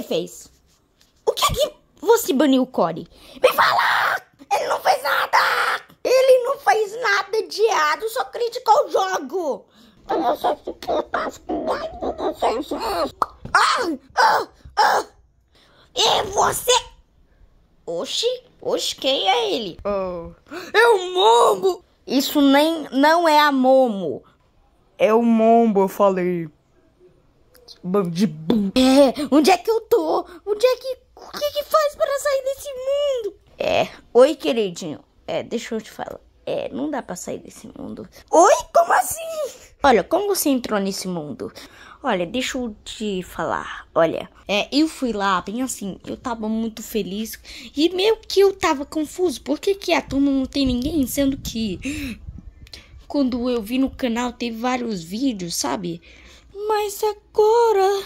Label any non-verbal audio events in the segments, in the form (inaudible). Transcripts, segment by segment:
você fez? O que é que você baniu o Core? Me fala! Ele não fez nada! Ele não fez nada de errado, só criticou o jogo! Ah, ah, ah. E você? Oxi, oxi, quem é ele? Oh. É o Momo! Isso nem não é a Momo. É o Momo, eu falei. Mandibum. É, onde é que eu tô? Onde é que. O que que faz para sair desse mundo? É, oi, queridinho. É, deixa eu te falar. É, não dá pra sair desse mundo. Oi? Como assim? Olha, como você entrou nesse mundo? Olha, deixa eu te falar. Olha, é, eu fui lá, bem assim, eu tava muito feliz e meio que eu tava confuso. Por que, que a turma não tem ninguém? Sendo que quando eu vi no canal teve vários vídeos, sabe? Mas agora.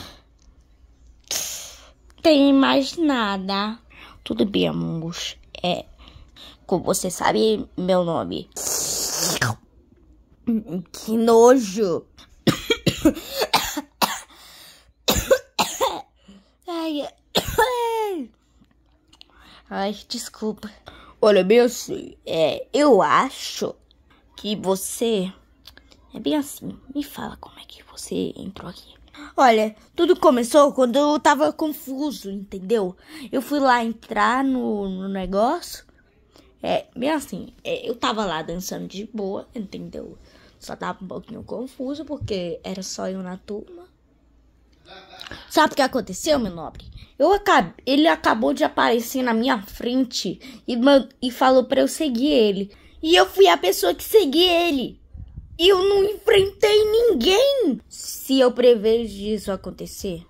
Tem mais nada. Tudo bem, amigos. É. Como você sabe, meu nome. Que nojo. Ai, ai, desculpa. Olha, bem assim, é, eu acho que você é bem assim. Me fala como é que você entrou aqui. Olha, tudo começou quando eu tava confuso, entendeu? Eu fui lá entrar no, no negócio. É, bem assim, é, eu tava lá dançando de boa, entendeu? Só tava um pouquinho confuso porque era só eu na turma. Sabe o que aconteceu, meu nobre? Eu acabei, ele acabou de aparecer na minha frente e, e falou para eu seguir ele. E eu fui a pessoa que segui ele. Eu não enfrentei ninguém! Se eu prevejo isso acontecer.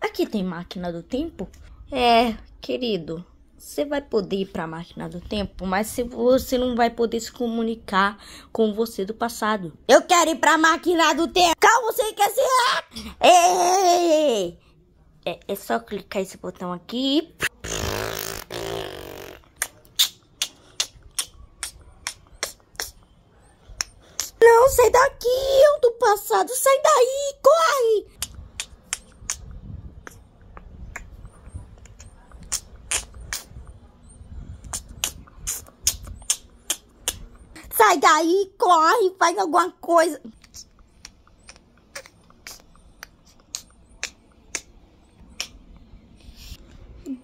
Aqui tem máquina do tempo? É, querido, você vai poder ir para máquina do tempo, mas você não vai poder se comunicar com você do passado. Eu quero ir para máquina do tempo. Calma, você quer ser? É, é só clicar esse botão aqui. sai daqui, eu do passado, sai daí, corre! Sai daí, corre, faz alguma coisa.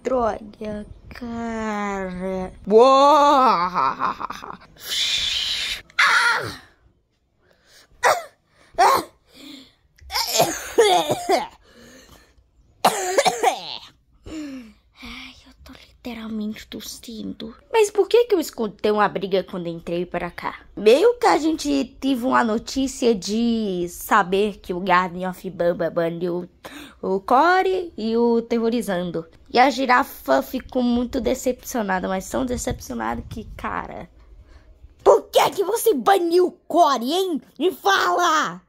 Droga, cara. Uou! (laughs) Ah! Ai, eu tô literalmente tossindo. Mas por que que eu escutei uma briga quando entrei para cá? Meio que a gente teve uma notícia de saber que o Garden of Bamba baniu o Core e o Terrorizando. E a girafa ficou muito decepcionada, mas tão decepcionada que, cara... Por que que você baniu o Core, hein? Me fala!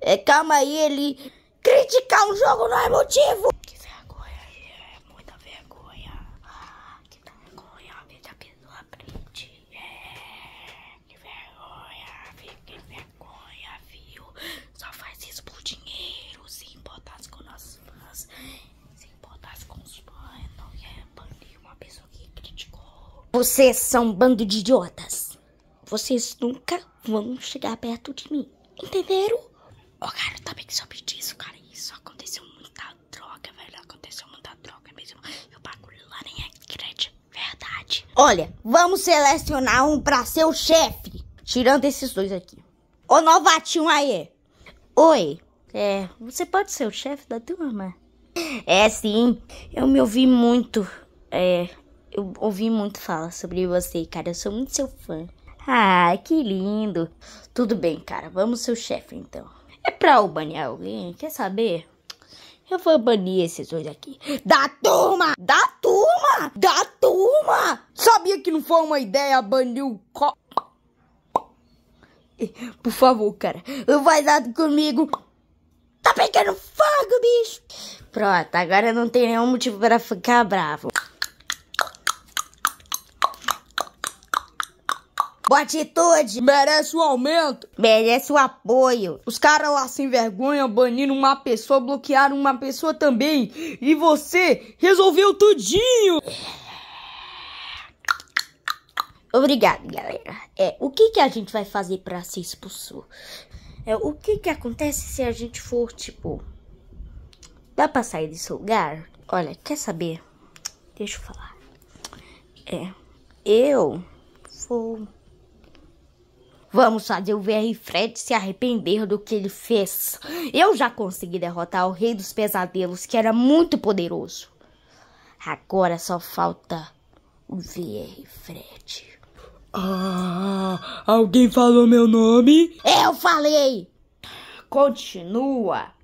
É, calma aí, ele. Criticar um jogo não é motivo! Que vergonha, é muita vergonha. Ah, que vergonha, a vida que não aprende. É, que vergonha, que vergonha, viu? Só faz isso por dinheiro, se importasse com nossos fãs. Se importasse com os fãs, não é? banir uma pessoa que criticou. Vocês são um bando de idiotas. Vocês nunca vão chegar perto de mim, entenderam? Olha, vamos selecionar um pra ser o chefe. Tirando esses dois aqui. Ô, novatinho aí. Oi. É, você pode ser o chefe da turma? É, sim. Eu me ouvi muito. É, eu ouvi muito falar sobre você, cara. Eu sou muito seu fã. Ah, que lindo. Tudo bem, cara. Vamos ser o chefe, então. É pra banear alguém? Quer saber? Eu vou banir esses dois aqui. Da turma! Da turma! Da turma! Sabia que não foi uma ideia banir o co... Por favor, cara. Não faz nada comigo. Tá pegando fogo, bicho! Pronto, agora não tem nenhum motivo para ficar bravo. Boa atitude! Merece o um aumento! Merece o um apoio! Os caras lá sem vergonha banindo uma pessoa, bloquearam uma pessoa também. E você resolveu tudinho! Obrigado, galera. É, o que, que a gente vai fazer para ser expulso? É, o que, que acontece se a gente for, tipo... Dá pra sair desse lugar? Olha, quer saber? Deixa eu falar. É, eu vou... Vamos fazer o VR Fred se arrepender do que ele fez. Eu já consegui derrotar o Rei dos Pesadelos, que era muito poderoso. Agora só falta o VR Fred. Ah, alguém falou meu nome? Eu falei! Continua.